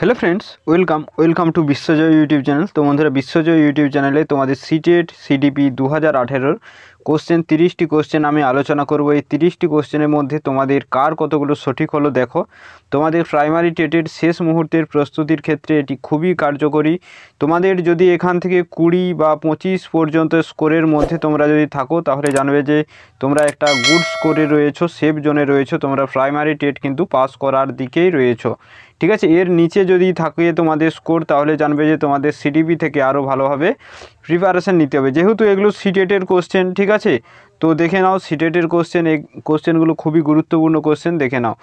hello friends welcome welcome to Bishwajoy YouTube channel তো বন্ধুরা বিশ্বজয় YouTube চ্যানেলে তোমাদের সিটেট সিডিপি দু হাজার আঠেরোর কোশ্চেন তিরিশটি কোশ্চেন আমি আলোচনা করব এই তিরিশটি কোশ্চেনের মধ্যে তোমাদের কার কতগুলো সঠিক হলো দেখো তোমাদের প্রাইমারি টেটের শেষ মুহূর্তের প্রস্তুতির ক্ষেত্রে এটি খুবই কার্যকরী তোমাদের যদি এখান থেকে কুড়ি বা পঁচিশ পর্যন্ত স্কোরের মধ্যে তোমরা যদি থাকো তাহলে জানবে যে তোমরা একটা গুড স্কোরে রয়েছো সেফ জোনে রয়েছো তোমরা প্রাইমারি টেট কিন্তু পাস করার দিকেই রয়েছো ঠিক আছে এর নিচে যদি থাকে তোমাদের স্কোর তাহলে জানবে যে তোমাদের সিডিপি থেকে আরও ভালোভাবে প্রিপারেশান নিতে হবে যেহেতু এগুলো সিটেটের e কোশ্চেন ঠিক আছে তো দেখে নাও সিটেটের e কোশ্চেন এই কোশ্চেনগুলো খুবই গুরুত্বপূর্ণ কোশ্চেন দেখে নাও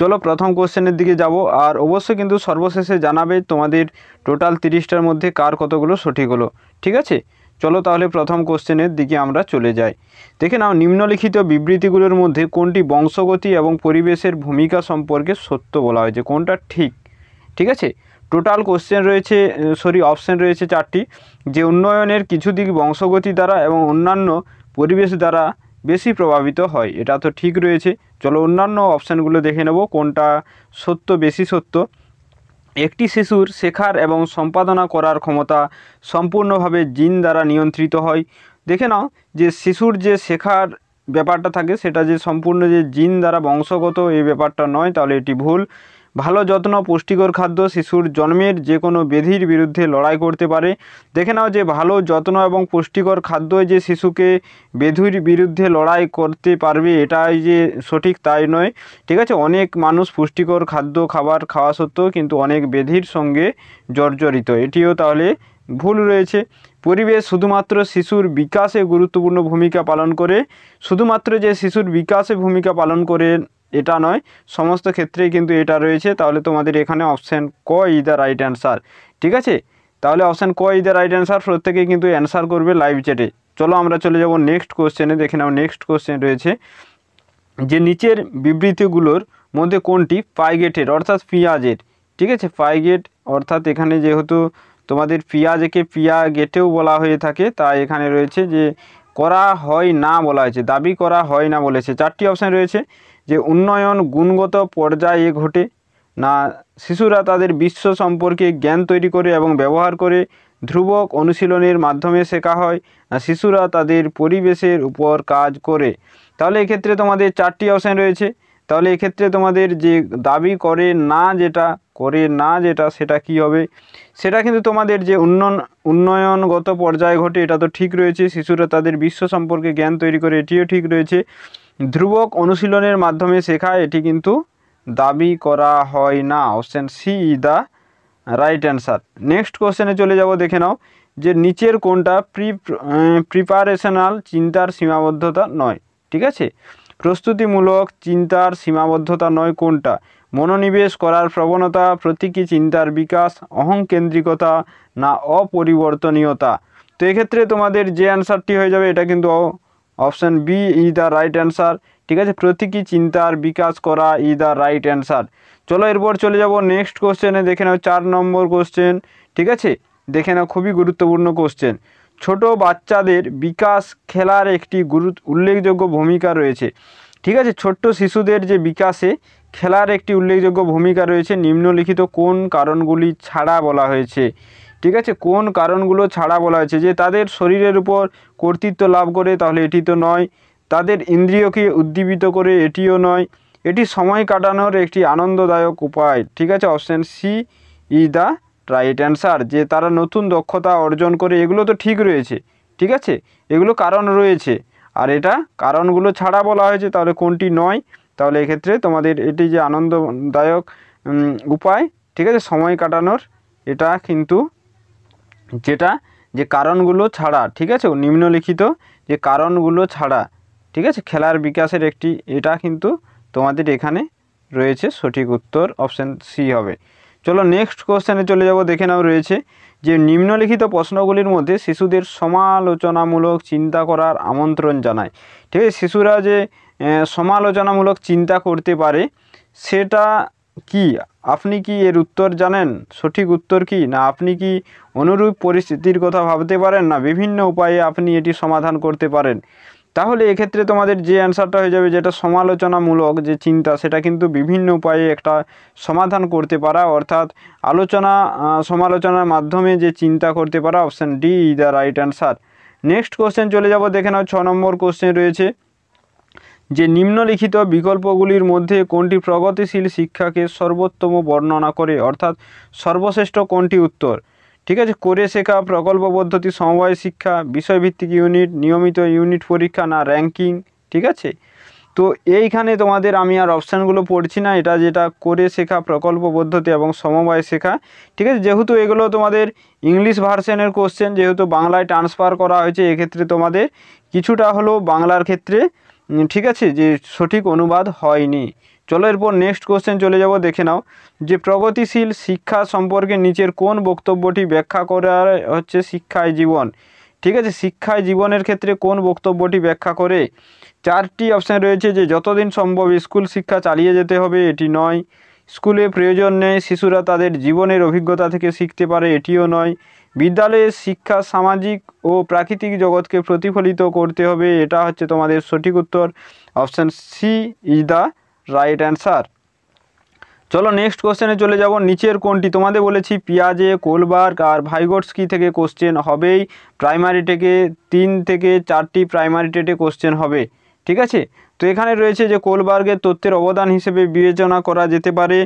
চলো প্রথম কোশ্চেনের দিকে যাব আর অবশ্যই কিন্তু সর্বশেষে জানাবে তোমাদের টোটাল তিরিশটার মধ্যে কার কতগুলো সঠিক হলো ঠিক আছে চলো তাহলে প্রথম কোশ্চেনের দিকে আমরা চলে যাই দেখে নাও নিম্নলিখিত বিবৃতিগুলোর মধ্যে কোনটি বংশগতি এবং পরিবেশের ভূমিকা সম্পর্কে সত্য বলা হয়েছে কোনটা ঠিক ঠিক আছে টোটাল কোশ্চেন রয়েছে সরি অপশন রয়েছে চারটি যে উন্নয়নের কিছু দিক বংশগতি দ্বারা এবং অন্যান্য পরিবেশ দ্বারা বেশি প্রভাবিত হয় এটা তো ঠিক রয়েছে চলো অন্যান্য অপশানগুলো দেখে নেব কোনটা সত্য বেশি সত্য একটি শিশুর শেখার এবং সম্পাদনা করার ক্ষমতা সম্পূর্ণভাবে জিন দ্বারা নিয়ন্ত্রিত হয় দেখে নাও যে শিশুর যে শেখার ব্যাপারটা থাকে সেটা যে সম্পূর্ণ যে জিন দ্বারা বংশগত এই ব্যাপারটা নয় তাহলে এটি ভুল ভালো যত্ন পুষ্টিকর খাদ্য শিশুর জন্মের যে কোনো বেধির বিরুদ্ধে লড়াই করতে পারে দেখে নাও যে ভালো যত্ন এবং পুষ্টিকর খাদ্য যে শিশুকে বেধির বিরুদ্ধে লড়াই করতে পারবে এটাই যে সঠিক তাই নয় ঠিক আছে অনেক মানুষ পুষ্টিকর খাদ্য খাবার খাওয়া সত্ত্বেও কিন্তু অনেক বেধির সঙ্গে জর্জরিত এটিও তাহলে ভুল রয়েছে পরিবেশ শুধুমাত্র শিশুর বিকাশে গুরুত্বপূর্ণ ভূমিকা পালন করে শুধুমাত্র যে শিশুর বিকাশে ভূমিকা পালন করে এটা নয় সমস্ত ক্ষেত্রেই কিন্তু এটা রয়েছে তাহলে তোমাদের এখানে অপশান ক ই দ্য রাইট অ্যান্সার ঠিক আছে তাহলে অপশান ক ই দ্য রাইট অ্যান্সার প্রত্যেকেই কিন্তু অ্যান্সার করবে লাইভ চ্যাটে চলো আমরা চলে যাব নেক্সট কোশ্চেনে দেখে নাও নেক্সট কোশ্চেন রয়েছে যে নিচের বিবৃতিগুলোর মধ্যে কোনটি পাইগেটের অর্থাৎ পিঁয়াজের ঠিক আছে পাইগেট অর্থাৎ এখানে যেহেতু তোমাদের পিঁয়াজকে পিয়া গেটেও বলা হয়ে থাকে তা এখানে রয়েছে যে করা হয় না বলা হয়েছে দাবি করা হয় না বলেছে চারটি অপশান রয়েছে যে উন্নয়ন গুণগত পর্যায়ে ঘটে না শিশুরা তাদের বিশ্ব সম্পর্কে জ্ঞান তৈরি করে এবং ব্যবহার করে ধ্রুবক অনুশীলনের মাধ্যমে শেখা হয় না শিশুরা তাদের পরিবেশের উপর কাজ করে তাহলে এক্ষেত্রে তোমাদের চারটি অপশান রয়েছে তাহলে এক্ষেত্রে তোমাদের যে দাবি করে না যেটা করে না যেটা সেটা কি হবে সেটা কিন্তু তোমাদের যে উন্নয়ন উন্নয়নগত পর্যায়ে ঘটে এটা তো ঠিক রয়েছে শিশুরা তাদের বিশ্ব সম্পর্কে জ্ঞান তৈরি করে এটিও ঠিক রয়েছে ধ্রুবক অনুশীলনের মাধ্যমে শেখায় এটি কিন্তু দাবি করা হয় না option C the right answer next কোশ্চেনে চলে যাব দেখে নাও যে নিচের কোনটা প্রি প্রিপারেশনাল চিন্তার সীমাবদ্ধতা নয় ঠিক আছে প্রস্তুতিমূলক চিন্তার সীমাবদ্ধতা নয় কোনটা মনোনিবেশ করার প্রবণতা প্রতীকী চিন্তার বিকাশ অহংকেন্দ্রিকতা না অপরিবর্তনীয়তা তো এক্ষেত্রে তোমাদের যে অ্যান্সারটি হয়ে যাবে এটা কিন্তু option B is the right answer ঠিক আছে প্রতীকী চিন্তার বিকাশ করা ইজ দ্য রাইট অ্যান্সার চলো এরপর চলে যাব নেক্সট কোশ্চেনে দেখে নাও চার নম্বর কোশ্চেন ঠিক আছে দেখে নাও খুবই গুরুত্বপূর্ণ কোশ্চেন ছোট বাচ্চাদের বিকাশ খেলার একটি গুরু উল্লেখযোগ্য ভূমিকা রয়েছে ঠিক আছে ছোট্ট শিশুদের যে বিকাশে খেলার একটি উল্লেখযোগ্য ভূমিকা রয়েছে নিম্নলিখিত কোন কারণগুলি ছাড়া বলা হয়েছে ঠিক আছে কোন কারণগুলো ছাড়া বলা হয়েছে যে তাদের শরীরের উপর কর্তৃত্ব লাভ করে তাহলে এটি তো নয় তাদের ইন্দ্রিয়কে উদ্দীপিত করে এটিও নয় এটি সময় কাটানোর একটি আনন্দদায়ক উপায় ঠিক আছে option C is the right answer যে তারা নতুন দক্ষতা অর্জন করে এগুলো তো ঠিক রয়েছে ঠিক আছে এগুলো কারণ রয়েছে আর এটা কারণগুলো ছাড়া বলা হয়েছে তাহলে কোনটি নয় তাহলে এক্ষেত্রে তোমাদের এটি যে আনন্দদায়ক উপায় ঠিক আছে সময় কাটানোর এটা কিন্তু যেটা যে কারণগুলো ছাড়া ঠিক আছে নিম্নলিখিত যে কারণগুলো ছাড়া ঠিক আছে খেলার বিকাশের একটি এটা কিন্তু তোমাদের এখানে রয়েছে সঠিক উত্তর অপশান সি হবে চলো নেক্সট কোশ্চেনে চলে যাব দেখে নাও রয়েছে যে নিম্নলিখিত প্রশ্নগুলির মধ্যে শিশুদের সমালোচনামূলক চিন্তা করার আমন্ত্রণ জানায় ঠিক আছে শিশুরা যে সমালোচনামূলক চিন্তা করতে পারে সেটা কি আপনি কি এর উত্তর জানেন সঠিক উত্তর কি না আপনি কি অনুরূপ পরিস্থিতির কথা ভাবতে পারেন না বিভিন্ন উপায়ে আপনি এটি সমাধান করতে পারেন তাহলে এক্ষেত্রে তোমাদের যে অ্যান্সারটা হয়ে যাবে যেটা সমালোচনামূলক যে চিন্তা সেটা কিন্তু বিভিন্ন উপায়ে একটা সমাধান করতে পারা অর্থাৎ আলোচনা সমালোচনার মাধ্যমে যে চিন্তা করতে পারা option D is the right answer next question চলে যাব দেখে নাও ছ নম্বর কোশ্চেন রয়েছে যে নিম্নলিখিত বিকল্পগুলির মধ্যে কোনটি প্রগতিশীল শিক্ষাকে সর্বোত্তম বর্ণনা করে অর্থাৎ সর্বশ্রেষ্ঠ কোনটি উত্তর ঠিক আছে করে শেখা প্রকল্প পদ্ধতি সমবায় শিক্ষা বিষয়ভিত্তিক ইউনিট নিয়মিত ইউনিট পরীক্ষা না র্যাঙ্কিং ঠিক আছে তো এইখানে তোমাদের আমি আর অপশানগুলো পড়ছি না এটা যেটা করে শেখা প্রকল্প পদ্ধতি এবং সমবায় শেখা ঠিক আছে যেহেতু এগুলো তোমাদের ইংলিশ ভার্সানের কোশ্চেন যেহেতু বাংলায় ট্রান্সফার করা হয়েছে এক্ষেত্রে তোমাদের কিছুটা হলো বাংলার ক্ষেত্রে ঠিক আছে যে সঠিক অনুবাদ হয়নি চলো এরপর নেক্সট কোশ্চেন চলে যাব দেখে নাও যে প্রগতিশীল শিক্ষা সম্পর্কে নিচের কোন বক্তব্যটি ব্যাখ্যা করার হচ্ছে শিক্ষায় জীবন ঠিক আছে শিক্ষায় জীবনের ক্ষেত্রে কোন বক্তব্যটি ব্যাখ্যা করে চারটি অপশান রয়েছে যে যতদিন সম্ভব স্কুল শিক্ষা চালিয়ে যেতে হবে এটি নয় স্কুলে প্রয়োজন নেই শিশুরা তাদের জীবনের অভিজ্ঞতা থেকে শিখতে পারে এটিও নয় বিদ্যালয়ের শিক্ষা সামাজিক ও প্রাকৃতিক জগৎকে প্রতিফলিত করতে হবে এটা হচ্ছে তোমাদের সঠিক উত্তর option C is the right answer চলো নেক্সট কোশ্চেনে চলে যাব নিচের কোনটি তোমাদের বলেছি পিয়াজে কোলবার্গ আর ভাইগোটস্কি থেকে কোশ্চেন হবেই প্রাইমারি থেকে তিন থেকে চারটি প্রাইমারি টেটে কোশ্চেন হবে ঠিক আছে তো এখানে রয়েছে যে কোলবার্গের তত্ত্বের অবদান হিসেবে বিবেচনা করা যেতে পারে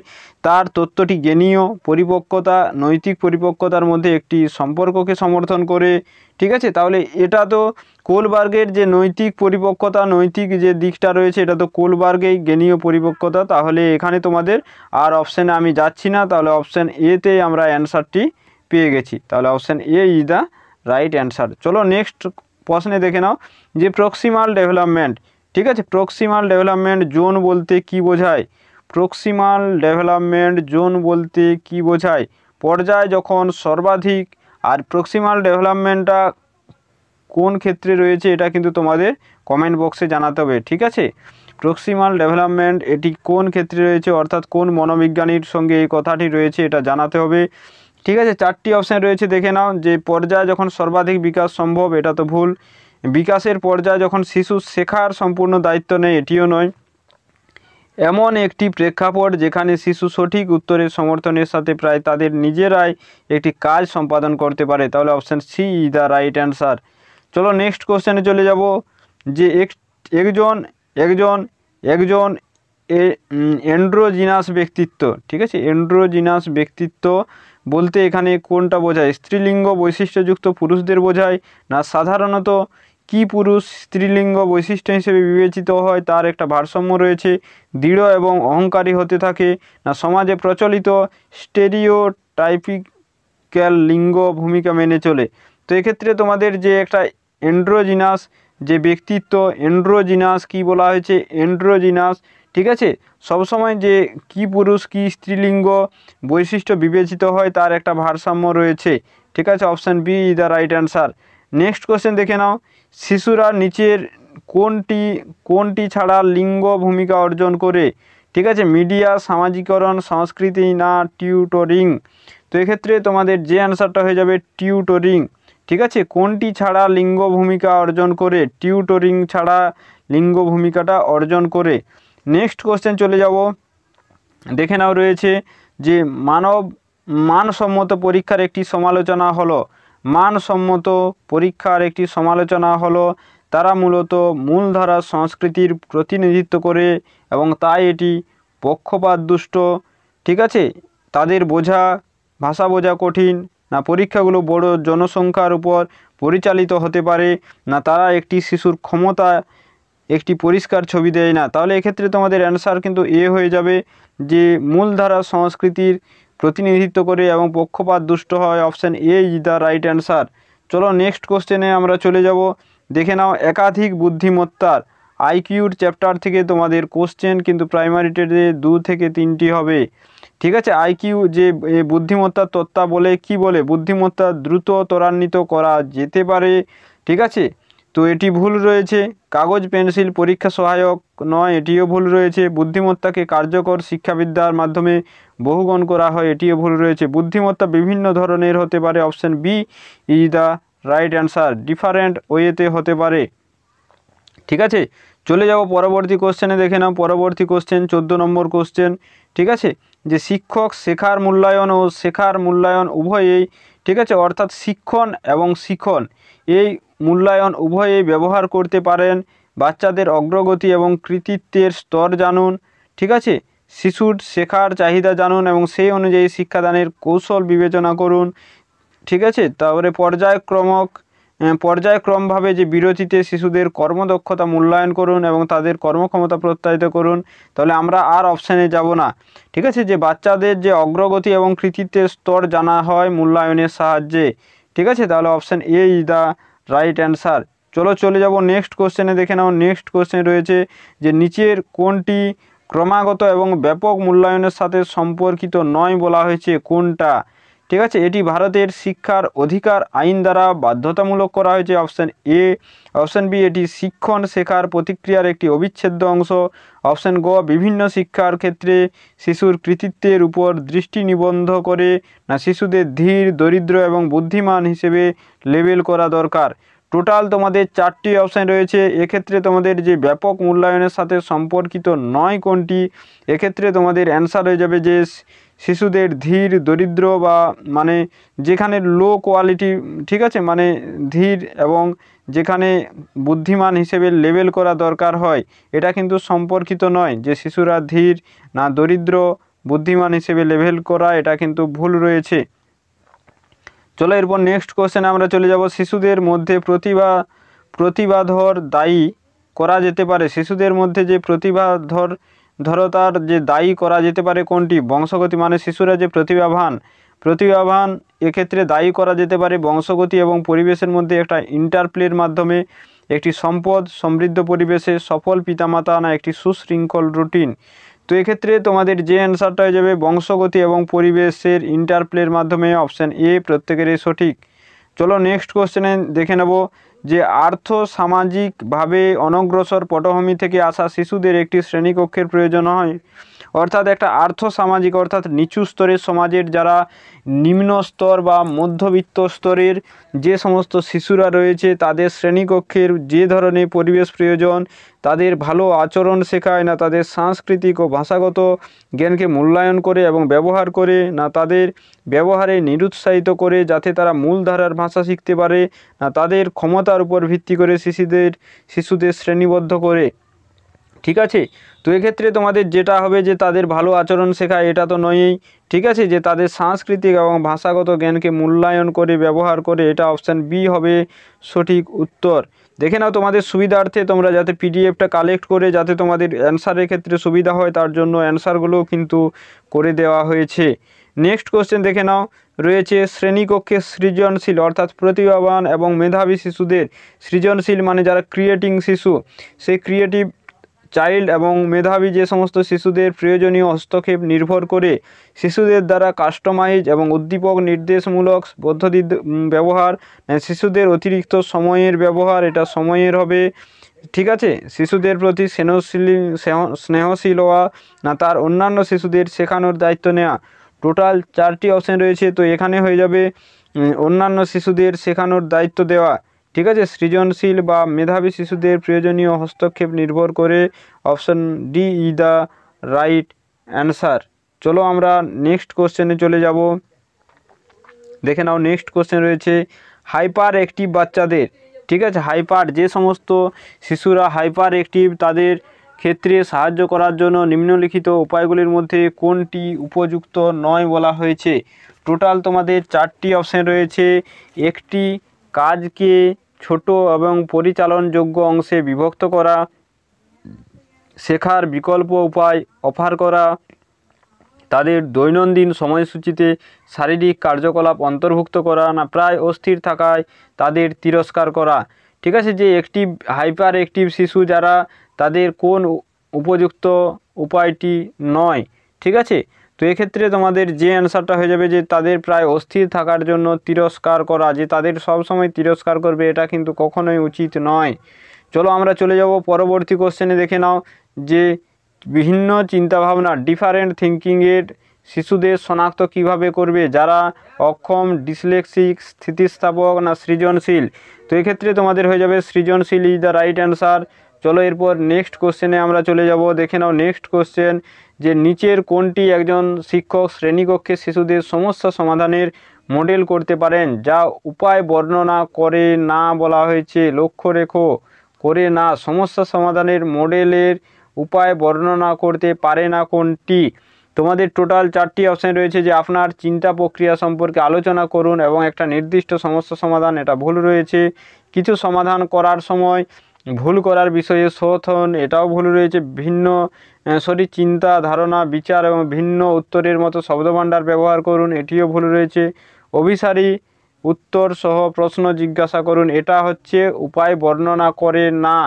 তার তত্ত্বটি জ্ঞানীয় পরিপক্কতা নৈতিক পরিপক্কতার মধ্যে একটি সম্পর্ককে সমর্থন করে ঠিক আছে তাহলে এটা তো কোলবার্গের যে নৈতিক পরিপক্কতা নৈতিক যে দিকটা রয়েছে এটা তো কোলবার্গেই জ্ঞানীয় পরিপক্কতা তাহলে এখানে তোমাদের আর অপশানে আমি যাচ্ছি না তাহলে অপশান এতে আমরা অ্যান্সারটি পেয়ে গেছি তাহলে option A is the right answer চলো নেক্সট প্রশ্নে দেখে নাও যে প্রক্সিমাল ডেভেলপমেন্ট ঠিক আছে প্রক্সিমাল ডেভেলপমেন্ট জোন বলতে কি বোঝায় প্রক্সিমাল ডেভেলপমেন্ট জোন বলতে কি বোঝায় পর্যায় যখন সর্বাধিক আর প্রক্সিমাল ডেভেলপমেন্টটা কোন ক্ষেত্রে রয়েছে এটা কিন্তু তোমাদের কমেন্ট বক্সে জানাতে হবে ঠিক আছে প্রক্সিমাল ডেভেলপমেন্ট এটি কোন ক্ষেত্রে রয়েছে অর্থাৎ কোন মনোবিজ্ঞানীর সঙ্গে এই কথাটি রয়েছে এটা জানাতে হবে ঠিক আছে চারটি অপশান রয়েছে দেখে নাও যে পর্যায় যখন সর্বাধিক বিকাশ সম্ভব এটা তো ভুল বিকাশের পর্যায়ে যখন শিশু শেখার সম্পূর্ণ দায়িত্ব নেয় এটিও নয় এমন একটি প্রেক্ষাপট যেখানে শিশু সঠিক উত্তরের সমর্থনের সাথে প্রায় তাদের নিজেরাই একটি কাজ সম্পাদন করতে পারে তাহলে option C is the right answer চলো নেক্সট কোশ্চেনে চলে যাব যে একজন একজন একজন এ এন্ড্রোজিনাস ব্যক্তিত্ব ঠিক আছে এন্ড্রোজিনাস ব্যক্তিত্ব বলতে এখানে কোনটা বোঝায় স্ত্রীলিঙ্গ বৈশিষ্ট্যযুক্ত পুরুষদের বোঝায় না সাধারণত কি পুরুষ স্ত্রীলিঙ্গ বৈশিষ্ট্য হিসেবে বিবেচিত হয় তার একটা ভারসাম্য রয়েছে দৃঢ় এবং অহংকারী হতে থাকে না সমাজে প্রচলিত স্টেরিওটাইপিক্যাল লিঙ্গ ভূমিকা মেনে চলে তো এক্ষেত্রে তোমাদের যে একটা এন্ড্রোজিনাস যে ব্যক্তিত্ব এন্ড্রোজিনাস কি বলা হয়েছে এন্ড্রোজিনাস ঠিক আছে সবসময় যে কি পুরুষ কি স্ত্রীলিঙ্গ বৈশিষ্ট্য বিবেচিত হয় তার একটা ভারসাম্য রয়েছে ঠিক আছে option B is the right answer next question দেখে নাও শিশুরা নিচের কোনটি কোনটি ছাড়া লিঙ্গ ভূমিকা অর্জন করে ঠিক আছে মিডিয়া সামাজিকরণ সংস্কৃতি না টিউটোরিং তো এক্ষেত্রে তোমাদের যে অ্যান্সারটা হয়ে যাবে টিউটোরিং ঠিক আছে কোনটি ছাড়া লিঙ্গ ভূমিকা অর্জন করে টিউটোরিং ছাড়া লিঙ্গ ভূমিকাটা অর্জন করে নেক্সট কোশ্চেন চলে যাব দেখে নাও রয়েছে যে মানব মানসম্মত পরীক্ষার একটি সমালোচনা হলো মানসম্মত পরীক্ষার একটি সমালোচনা হলো তারা মূলত মূলধারা সংস্কৃতির প্রতিনিধিত্ব করে এবং তাই এটি পক্ষপাতদুষ্ট ঠিক আছে তাদের বোঝা ভাষা বোঝা কঠিন না পরীক্ষাগুলো বড় জনসংখ্যার উপর পরিচালিত হতে পারে না তারা একটি শিশুর ক্ষমতা একটি পরিষ্কার ছবি দেয় না তাহলে এক্ষেত্রে তোমাদের অ্যান্সার কিন্তু এ হয়ে যাবে যে মূলধারা সংস্কৃতির প্রতিনিধিত্ব করে এবং পক্ষপাত দুষ্ট হয় option A is the right answer চলো নেক্সট কোশ্চেনে আমরা চলে যাব দেখে নাও একাধিক বুদ্ধিমত্তার আইকিউর চ্যাপ্টার থেকে তোমাদের কোশ্চেন কিন্তু প্রাইমারি টেটে দু থেকে তিনটি হবে ঠিক আছে আইকিউ যে বুদ্ধিমত্তার তত্ত্বা বলে কি বলে বুদ্ধিমত্তা দ্রুত ত্বরান্বিত করা যেতে পারে ঠিক আছে তো এটি ভুল রয়েছে কাগজ পেন্সিল পরীক্ষা সহায়ক নয় এটিও ভুল রয়েছে বুদ্ধিমত্তাকে কার্যকর শিক্ষাবিদ্যার মাধ্যমে বহুগণ করা হয় এটিও ভুল রয়েছে বুদ্ধিমত্তা বিভিন্ন ধরনের হতে পারে option B is the right answer different ওয়েতে হতে পারে ঠিক আছে চলে যাব পরবর্তী কোশ্চেনে দেখে নাও পরবর্তী কোশ্চেন চোদ্দো নম্বর কোশ্চেন ঠিক আছে যে শিক্ষক শেখার মূল্যায়ন ও শেখার মূল্যায়ন উভয়েই ঠিক আছে অর্থাৎ শিক্ষণ এবং শিখন এই মূল্যায়ন উভয়েই ব্যবহার করতে পারেন বাচ্চাদের অগ্রগতি এবং কৃতিত্বের স্তর জানুন ঠিক আছে শিশুর শেখার চাহিদা জানুন এবং সেই অনুযায়ী শিক্ষাদানের কৌশল বিবেচনা করুন ঠিক আছে তারপরে পর্যায়ক্রমক পর্যায়ক্রমভাবে যে বিরতিতে শিশুদের কর্মদক্ষতা মূল্যায়ন করুন এবং তাদের কর্মক্ষমতা প্রত্যাহিত করুন তাহলে আমরা আর অপশানে যাব না ঠিক আছে যে বাচ্চাদের যে অগ্রগতি এবং কৃতিত্বের স্তর জানা হয় মূল্যায়নের সাহায্যে ঠিক আছে তাহলে option A is the right answer চলো চলে যাব নেক্সট কোশ্চেনে দেখে নাও নেক্সট কোশ্চেন রয়েছে যে নিচের কোনটি ক্রমাগত এবং ব্যাপক মূল্যায়নের সাথে সম্পর্কিত নয় বলা হয়েছে কোনটা ঠিক আছে এটি ভারতের শিক্ষার অধিকার আইন দ্বারা বাধ্যতামূলক করা হয়েছে অপশান এ অপশান বি এটি শিক্ষণ শেখার প্রতিক্রিয়ার একটি অবিচ্ছেদ্য অংশ অপশান গ বিভিন্ন শিক্ষার ক্ষেত্রে শিশুর কৃতিত্বের উপর দৃষ্টি নিবন্ধ করে না শিশুদের ধীর দরিদ্র এবং বুদ্ধিমান হিসেবে লেবেল করা দরকার টোটাল তোমাদের চারটি অপশান রয়েছে এক্ষেত্রে তোমাদের যে ব্যাপক মূল্যায়নের সাথে সম্পর্কিত নয় কোনটি এক্ষেত্রে তোমাদের অ্যান্সার হয়ে যাবে যে শিশুদের ধীর দরিদ্র বা মানে যেখানে লো কোয়ালিটি ঠিক আছে মানে ধীর এবং যেখানে বুদ্ধিমান হিসেবে লেবেল করা দরকার হয় এটা কিন্তু সম্পর্কিত নয় যে শিশুরা ধীর না দরিদ্র বুদ্ধিমান হিসেবে লেভেল করা এটা কিন্তু ভুল রয়েছে চলো এরপর নেক্সট কোশ্চেন আমরা চলে যাব শিশুদের মধ্যে প্রতিভা প্রতিভাধর দায়ী করা যেতে পারে শিশুদের মধ্যে যে প্রতিভাধর ধরো তার যে দায়ী করা যেতে পারে কোনটি বংশগতি মানে শিশুরা যে প্রতিভাবান প্রতিভাবান এক্ষেত্রে দায়ী করা যেতে পারে বংশগতি এবং পরিবেশের মধ্যে একটা ইন্টারপ্লের মাধ্যমে একটি সম্পদ সমৃদ্ধ পরিবেশে সফল পিতামাতা না একটি সুশৃঙ্খল রুটিন তো এক্ষেত্রে তোমাদের যে অ্যান্সারটা হয়ে যাবে বংশগতি এবং পরিবেশের ইন্টারপ্লের মাধ্যমে অপশান এ প্রত্যেকেরই সঠিক চলো নেক্সট কোশ্চেনে দেখে নেব যে আর্থ সামাজিকভাবে অনগ্রসর পটভূমি থেকে আসা শিশুদের একটি শ্রেণীকক্ষের প্রয়োজন হয় অর্থাৎ একটা আর্থ সামাজিক অর্থাৎ নিচু স্তরের সমাজের যারা নিম্ন স্তর বা মধ্যবিত্ত স্তরের যে সমস্ত শিশুরা রয়েছে তাদের শ্রেণীকক্ষের যে ধরনের পরিবেশ প্রয়োজন তাদের ভালো আচরণ শেখায় না তাদের সাংস্কৃতিক ও ভাষাগত জ্ঞানকে মূল্যায়ন করে এবং ব্যবহার করে না তাদের ব্যবহারে নিরুৎসাহিত করে যাতে তারা মূলধারার ভাষা শিখতে পারে না তাদের ক্ষমতার উপর ভিত্তি করে শিশুদের শিশুদের শ্রেণীবদ্ধ করে ঠিক আছে তো এক্ষেত্রে তোমাদের যেটা হবে যে তাদের ভালো আচরণ শেখা এটা তো নয়ই ঠিক আছে যে তাদের সাংস্কৃতিক এবং ভাষাগত জ্ঞানকে মূল্যায়ন করে ব্যবহার করে এটা অপশান বি হবে সঠিক উত্তর দেখে নাও তোমাদের সুবিধার্থে তোমরা যাতে পিডিএফটা কালেক্ট করে যাতে তোমাদের অ্যান্সারের ক্ষেত্রে সুবিধা হয় তার জন্য অ্যান্সারগুলোও কিন্তু করে দেওয়া হয়েছে নেক্সট কোশ্চেন দেখে নাও রয়েছে শ্রেণীকক্ষে সৃজনশীল অর্থাৎ প্রতিভাবান এবং মেধাবী শিশুদের সৃজনশীল মানে যারা ক্রিয়েটিং শিশু সেই ক্রিয়েটিভ চাইল্ড এবং মেধাবী যে সমস্ত শিশুদের প্রয়োজনীয় হস্তক্ষেপ নির্ভর করে শিশুদের দ্বারা কাস্টমাইজ এবং উদ্দীপক নির্দেশমূলক পদ্ধতির ব্যবহার মানে শিশুদের অতিরিক্ত সময়ের ব্যবহার এটা সময়ের হবে ঠিক আছে শিশুদের প্রতি স্নেহশীল স্নেহশীল হওয়া না তার অন্যান্য শিশুদের শেখানোর দায়িত্ব নেওয়া টোটাল চারটি অপশান রয়েছে তো এখানে হয়ে যাবে অন্যান্য শিশুদের শেখানোর দায়িত্ব দেওয়া ঠিক আছে সৃজনশীল বা মেধাবী শিশুদের প্রয়োজনীয় হস্তক্ষেপ নির্ভর করে option D is the right answer চলো আমরা নেক্সট কোশ্চেনে চলে যাব দেখে নাও নেক্সট কোশ্চেন রয়েছে হাইপার অ্যাক্টিভ বাচ্চাদের ঠিক আছে হাইপার যে সমস্ত শিশুরা হাইপার অ্যাক্টিভ তাদের ক্ষেত্রে সাহায্য করার জন্য নিম্নলিখিত উপায়গুলির মধ্যে কোনটি উপযুক্ত নয় বলা হয়েছে টোটাল তোমাদের চারটি অপশান রয়েছে একটি কাজকে ছোট এবং পরিচালনযোগ্য অংশে বিভক্ত করা শেখার বিকল্প উপায় অফার করা তাদের দৈনন্দিন সময়সূচিতে শারীরিক কার্যকলাপ অন্তর্ভুক্ত করা না প্রায় অস্থির থাকায় তাদের তিরস্কার করা ঠিক আছে যে একটিভ হাইপার অ্যাক্টিভ শিশু যারা তাদের কোন উপযুক্ত উপায়টি নয় ঠিক আছে তো এক্ষেত্রে তোমাদের যে অ্যান্সারটা হয়ে যাবে যে তাদের প্রায় অস্থির থাকার জন্য তিরস্কার করা যে তাদের সবসময় তিরস্কার করবে এটা কিন্তু কখনোই উচিত নয় চলো আমরা চলে যাব পরবর্তী কোশ্চেনে দেখে নাও যে বিভিন্ন চিন্তাভাবনা ডিফারেন্ট থিঙ্কিংয়ের শিশুদের শনাক্ত কিভাবে করবে যারা অক্ষম ডিসলেক্সিক স্থিতিস্থাপক না সৃজনশীল তো এক্ষেত্রে তোমাদের হয়ে যাবে সৃজনশীল ইজ দ্য রাইট অ্যান্সার চলো এরপর নেক্সট কোশ্চেনে আমরা চলে যাব দেখে নাও নেক্সট কোশ্চেন যে নিচের কোনটি একজন শিক্ষক শ্রেণীকক্ষে শিশুদের সমস্যা সমাধানের মডেল করতে পারেন যা উপায় বর্ণনা করে না বলা হয়েছে লক্ষ্য রেখো করে না সমস্যা সমাধানের মডেলের উপায় বর্ণনা করতে পারে না কোনটি তোমাদের টোটাল চারটি অপশান রয়েছে যে আপনার চিন্তা প্রক্রিয়া সম্পর্কে আলোচনা করুন এবং একটা নির্দিষ্ট সমস্যা সমাধান এটা ভুল রয়েছে কিছু সমাধান করার সময় ভুল করার বিষয়ে শোধন এটাও ভুল রয়েছে ভিন্ন সরি চিন্তা ধারণা বিচার এবং ভিন্ন উত্তরের মতো শব্দভাণ্ডার ব্যবহার করুন এটিও ভুল রয়েছে অভিসারী উত্তর সহ প্রশ্ন জিজ্ঞাসা করুন এটা হচ্ছে উপায় বর্ণনা করে না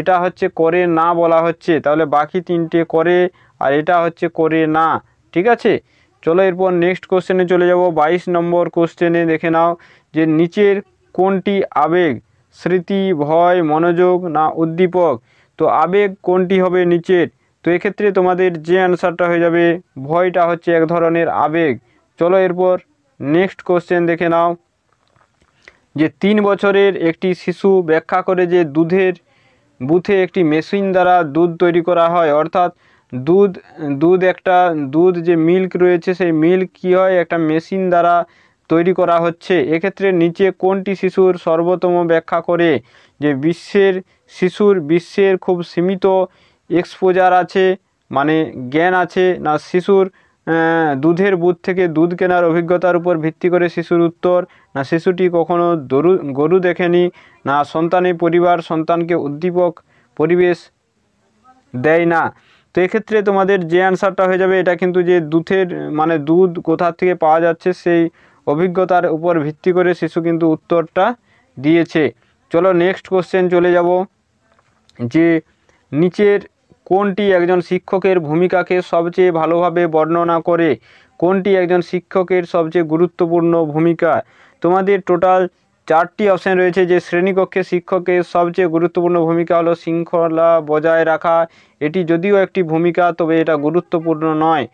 এটা হচ্ছে করে না বলা হচ্ছে তাহলে বাকি তিনটে করে আর এটা হচ্ছে করে না ঠিক আছে চলো এরপর নেক্সট কোশ্চেনে চলে যাব ২২ নম্বর কোশ্চেনে দেখে নাও যে নিচের কোনটি আবেগ স্মৃতি ভয় মনোযোগ না উদ্দীপক তো আবেগ কোনটি হবে নিচের তো এক্ষেত্রে তোমাদের যে অ্যান্সারটা হয়ে যাবে ভয়টা হচ্ছে এক ধরনের আবেগ চলো এরপর নেক্সট কোশ্চেন দেখে নাও যে তিন বছরের একটি শিশু ব্যাখ্যা করে যে দুধের বুথে একটি মেশিন দ্বারা দুধ তৈরি করা হয় অর্থাৎ দুধ দুধ একটা দুধ যে মিল্ক রয়েছে সেই মিল্ক কী হয় একটা মেশিন দ্বারা তৈরি করা হচ্ছে এক্ষেত্রে নিচে কোনটি শিশুর সর্বতম ব্যাখ্যা করে যে বিশ্বের শিশুর বিশ্বের খুব সীমিত এক্সপোজার আছে মানে জ্ঞান আছে না শিশুর দুধের বুথ থেকে দুধ কেনার অভিজ্ঞতার উপর ভিত্তি করে শিশুর উত্তর না শিশুটি কখনো দরু গরু দেখেনি না সন্তানের পরিবার সন্তানকে উদ্দীপক পরিবেশ দেয় না তো এক্ষেত্রে তোমাদের যে অ্যান্সারটা হয়ে যাবে এটা কিন্তু যে দুধের মানে দুধ কোথা থেকে পাওয়া যাচ্ছে সেই অভিজ্ঞতার উপর ভিত্তি করে শিশু কিন্তু উত্তরটা দিয়েছে চলো নেক্সট কোশ্চেন চলে যাব যে নিচের কোনটি একজন শিক্ষকের ভূমিকাকে সবচেয়ে ভালোভাবে বর্ণনা করে কোনটি একজন শিক্ষকের সবচেয়ে গুরুত্বপূর্ণ ভূমিকা তোমাদের টোটাল চারটি অপশান রয়েছে যে শ্রেণীকক্ষে শিক্ষকের সবচেয়ে গুরুত্বপূর্ণ ভূমিকা হলো শৃঙ্খলা বজায় রাখা এটি যদিও একটি ভূমিকা তবে এটা গুরুত্বপূর্ণ নয়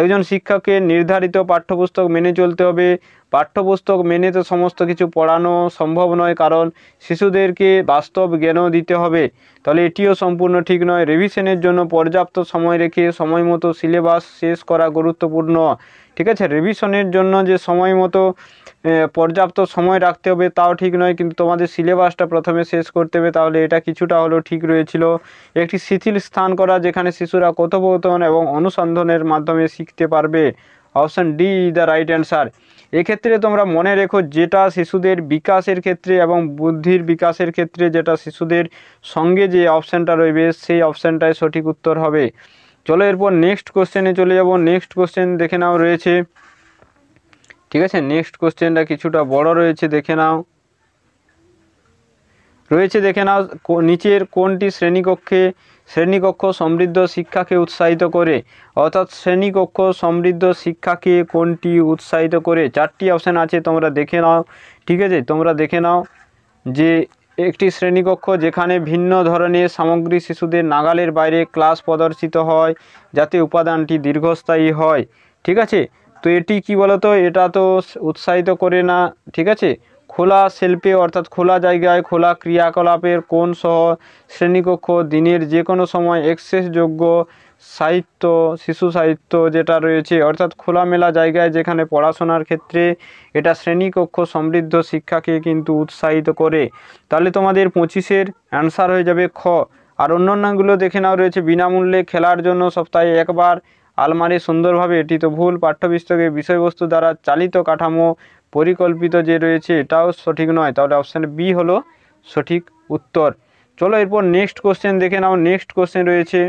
একজন শিক্ষককে নির্ধারিত পাঠ্যপুস্তক মেনে চলতে হবে পাঠ্যপুস্তক মেনে তো সমস্ত কিছু পড়ানো সম্ভব নয় কারণ শিশুদেরকে বাস্তব জ্ঞানও দিতে হবে তাহলে এটিও সম্পূর্ণ ঠিক নয় রিভিশনের জন্য পর্যাপ্ত সময় রেখে সময় মতো সিলেবাস শেষ করা গুরুত্বপূর্ণ ঠিক আছে রিভিশনের জন্য যে সময় মতো পর্যাপ্ত সময় রাখতে হবে তাও ঠিক নয় কিন্তু তোমাদের সিলেবাসটা প্রথমে শেষ করতে হবে তাহলে এটা কিছুটা হলেও ঠিক রয়েছিল একটি শিথিল স্থান করা যেখানে শিশুরা কথোপকথন এবং অনুসন্ধানের মাধ্যমে শিখতে পারবে option D is the right answer এক্ষেত্রে তোমরা মনে রেখো যেটা শিশুদের বিকাশের ক্ষেত্রে এবং বুদ্ধির বিকাশের ক্ষেত্রে যেটা শিশুদের সঙ্গে যে অপশানটা রইবে সেই অপশানটাই সঠিক উত্তর হবে চলো এরপর নেক্সট কোশ্চেনে চলে যাব নেক্সট কোশ্চেন দেখে নাও রয়েছে ঠিক আছে নেক্সট কোশ্চেনটা কিছুটা বড় রয়েছে দেখে নাও রয়েছে দেখে নাও নিচের কোনটি শ্রেণীকক্ষে শ্রেণীকক্ষ সমৃদ্ধ শিক্ষাকে উৎসাহিত করে অর্থাৎ শ্রেণীকক্ষ সমৃদ্ধ শিক্ষাকে কোনটি উৎসাহিত করে চারটি অপশান আছে তোমরা দেখে নাও ঠিক আছে তোমরা দেখে নাও যে একটি শ্রেণীকক্ষ যেখানে ভিন্ন ধরনের সামগ্রী শিশুদের নাগালের বাইরে ক্লাস প্রদর্শিত হয় যাতে উপাদানটি দীর্ঘস্থায়ী হয় ঠিক আছে তো এটি কি বলতো এটা তো উৎসাহিত করে না ঠিক আছে খোলা শিল্পে অর্থাৎ খোলা জায়গায় খোলা ক্রিয়াকলাপের কোন সহ শ্রেণীকক্ষ দিনের যে কোনো সময় এক্সেসযোগ্য সাহিত্য শিশু সাহিত্য যেটা রয়েছে অর্থাৎ খোলামেলা জায়গায় যেখানে পড়াশোনার ক্ষেত্রে এটা শ্রেণীকক্ষ সমৃদ্ধ শিক্ষাকে কিন্তু উৎসাহিত করে তাহলে তোমাদের পঁচিশের অ্যান্সার হয়ে যাবে খ আর অন্যান্যগুলো দেখে নাও রয়েছে বিনামূল্যে খেলার জন্য সপ্তাহে একবার আলমারি সুন্দরভাবে এটি তো ভুল পাঠ্যপুস্তকে বিষয়বস্তু দ্বারা চালিত কাঠামো পরিকল্পিত যে রয়েছে এটাও সঠিক নয় তাহলে অপশান বি হলো সঠিক উত্তর চলো এরপর নেক্সট কোশ্চেন দেখে নাও নেক্সট কোশ্চেন রয়েছে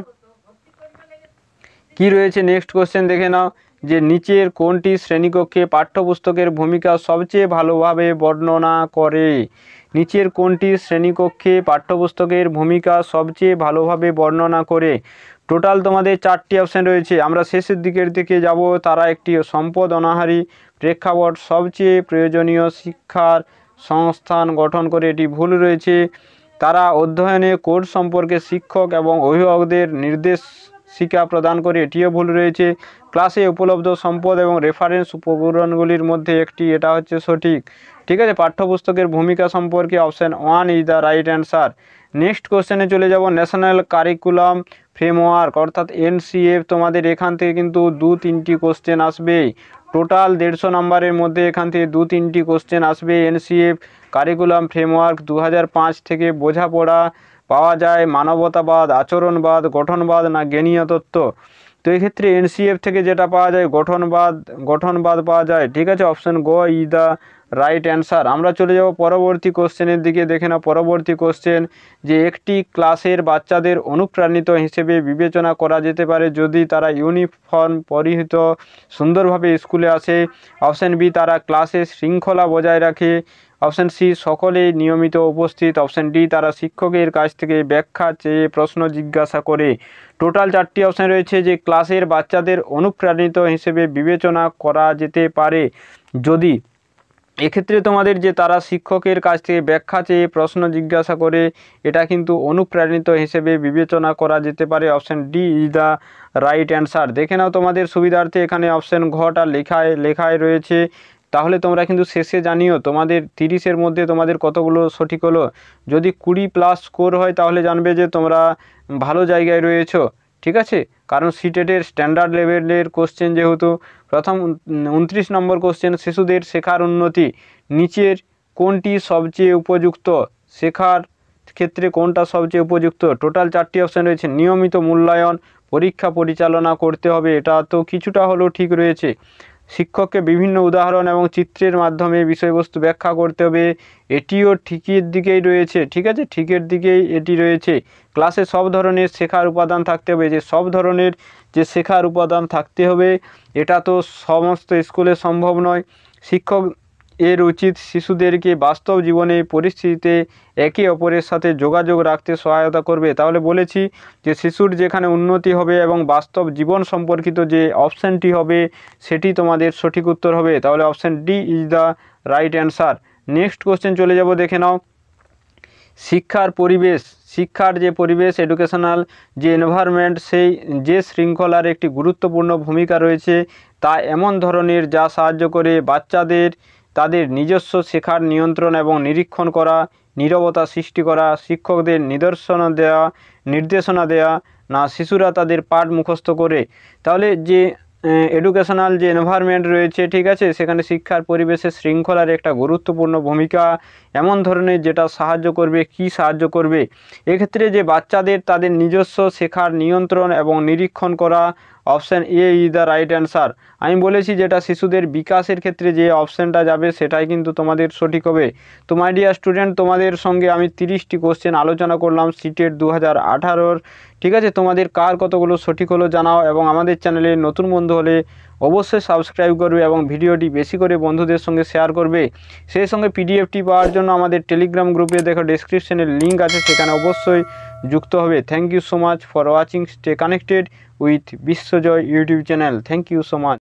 কি রয়েছে নেক্সট কোশ্চেন দেখে নাও যে নিচের কোনটি শ্রেণীকক্ষে পাঠ্যপুস্তকের ভূমিকা সবচেয়ে ভালোভাবে বর্ণনা করে নিচের কোনটি শ্রেণীকক্ষে পাঠ্যপুস্তকের ভূমিকা সবচেয়ে ভালোভাবে বর্ণনা করে টোটাল তোমাদের চারটি অপশান রয়েছে আমরা শেষের দিকের দিকে যাব তারা একটি সম্পদ অনাহারী প্রেক্ষাপট সবচেয়ে প্রয়োজনীয় শিক্ষার সংস্থান গঠন করে এটি ভুল রয়েছে তারা অধ্যয়নে কোর্স সম্পর্কে শিক্ষক এবং অভিভাবকদের নির্দেশ শিক্ষা প্রদান করে এটিও ভুল রয়েছে ক্লাসে উপলব্ধ সম্পদ এবং রেফারেন্স উপকরণগুলির মধ্যে একটি এটা হচ্ছে সঠিক ঠিক আছে পাঠ্যপুস্তকের ভূমিকা সম্পর্কে option one is the right answer next কোশ্চেনে চলে যাব ন্যাশনাল কারিকুলাম ফ্রেমওয়ার্ক অর্থাৎ এনসিএফ তোমাদের এখান থেকে কিন্তু দু তিনটি কোশ্চেন আসবে টোটাল দেড়শো নম্বরের মধ্যে এখান থেকে দু তিনটি কোশ্চেন আসবে এনসিএফ কারিকুলাম ফ্রেমওয়ার্ক দু থেকে বোঝাপড়া পাওয়া যায় মানবতাবাদ আচরণবাদ গঠনবাদ না জ্ঞানীয় তত্ত্ব তো এক্ষেত্রে এনসিএফ থেকে যেটা পাওয়া যায় গঠনবাদ গঠনবাদ পাওয়া যায় ঠিক আছে অপশন গ ই দ্য রাইট অ্যান্সার আমরা চলে যাব পরবর্তী কোশ্চেনের দিকে দেখে না পরবর্তী কোশ্চেন যে একটি ক্লাসের বাচ্চাদের অনুপ্রাণিত হিসেবে বিবেচনা করা যেতে পারে যদি তারা ইউনিফর্ম পরিহিত সুন্দরভাবে স্কুলে আসে অপশান বি তারা ক্লাসে শৃঙ্খলা বজায় রাখে অপশান সি সকলে নিয়মিত উপস্থিত অপশান ডি তারা শিক্ষকের কাছ থেকে ব্যাখ্যা চেয়ে প্রশ্ন জিজ্ঞাসা করে টোটাল চারটি অপশান রয়েছে যে ক্লাসের বাচ্চাদের অনুপ্রাণিত হিসেবে বিবেচনা করা যেতে পারে যদি এক্ষেত্রে তোমাদের যে তারা শিক্ষকের কাছ থেকে ব্যাখ্যা চেয়ে প্রশ্ন জিজ্ঞাসা করে এটা কিন্তু অনুপ্রাণিত হিসেবে বিবেচনা করা যেতে পারে option D is the right answer দেখে নাও তোমাদের সুবিধার্থে এখানে অপশান ঘটা লেখায় লেখায় রয়েছে তাহলে তোমরা কিন্তু শেষে জানিও তোমাদের তিরিশের মধ্যে তোমাদের কতগুলো সঠিক হলো যদি কুড়ি প্লাস স্কোর হয় তাহলে জানবে যে তোমরা ভালো জায়গায় রয়েছো ঠিক আছে কারণ সিটেটের স্ট্যান্ডার্ড লেভেলের কোশ্চেন যেহেতু প্রথম উনত্রিশ নম্বর কোশ্চেন শিশুদের শেখার উন্নতি নিচের কোনটি সবচেয়ে উপযুক্ত শেখার ক্ষেত্রে কোনটা সবচেয়ে উপযুক্ত টোটাল চারটি অপশান রয়েছে নিয়মিত মূল্যায়ন পরীক্ষা পরিচালনা করতে হবে এটা তো কিছুটা হলেও ঠিক রয়েছে শিক্ষককে বিভিন্ন উদাহরণ এবং চিত্রের মাধ্যমে বিষয়বস্তু ব্যাখ্যা করতে হবে এটিও ঠিকের দিকেই রয়েছে ঠিক আছে ঠিকের দিকেই এটি রয়েছে ক্লাসে সব ধরনের শেখার উপাদান থাকতে হবে যে সব ধরনের যে শেখার উপাদান থাকতে হবে এটা তো সমস্ত স্কুলে সম্ভব নয় শিক্ষক এর উচিত শিশুদেরকে বাস্তব জীবনে পরিস্থিতিতে একে অপরের সাথে যোগাযোগ রাখতে সহায়তা করবে তাহলে বলেছি যে শিশুর যেখানে উন্নতি হবে এবং বাস্তব জীবন সম্পর্কিত যে অপশানটি হবে সেটি তোমাদের সঠিক উত্তর হবে তাহলে option D is the right answer next question চলে যাব দেখে নাও শিক্ষার পরিবেশ শিক্ষার যে পরিবেশ এডুকেশনাল যে এনভায়রনমেন্ট সেই যে শৃঙ্খলার একটি গুরুত্বপূর্ণ ভূমিকা রয়েছে তা এমন ধরনের যা সাহায্য করে বাচ্চাদের তাদের নিজস্ব শেখার নিয়ন্ত্রণ এবং নিরীক্ষণ করা নিরবতা সৃষ্টি করা শিক্ষকদের নিদর্শন দেয়া নির্দেশনা দেয়া না শিশুরা তাদের পাঠ মুখস্থ করে তাহলে যে এডুকেশনাল যে এনভায়রনমেন্ট রয়েছে ঠিক আছে সেখানে শিক্ষার পরিবেশে শৃঙ্খলার একটা গুরুত্বপূর্ণ ভূমিকা এমন ধরনের যেটা সাহায্য করবে কি সাহায্য করবে এক্ষেত্রে যে বাচ্চাদের তাদের নিজস্ব শেখার নিয়ন্ত্রণ এবং নিরীক্ষণ করা option A is the right answer আমি বলেছি যেটা শিশুদের বিকাশের ক্ষেত্রে যে অপশানটা যাবে সেটাই কিন্তু তোমাদের সঠিক হবে তো মাই ডিয়ার স্টুডেন্ট তোমাদের সঙ্গে আমি তিরিশটি কোশ্চেন আলোচনা করলাম সিটেট দু হাজার আঠারোর ঠিক আছে তোমাদের কার কতগুলো সঠিক হলো জানাও এবং আমাদের চ্যানেলে নতুন বন্ধু হলে অবশ্যই সাবস্ক্রাইব করবে এবং ভিডিওটি বেশি করে বন্ধুদের সঙ্গে শেয়ার করবে সেই সঙ্গে পিডিএফটি পাওয়ার জন্য আমাদের টেলিগ্রাম গ্রুপে দেখো ডিসক্রিপশনের লিঙ্ক আছে সেখানে অবশ্যই যুক্ত হবে thank you so much for watching stay connected with Bishwajoy YouTube channel thank you so much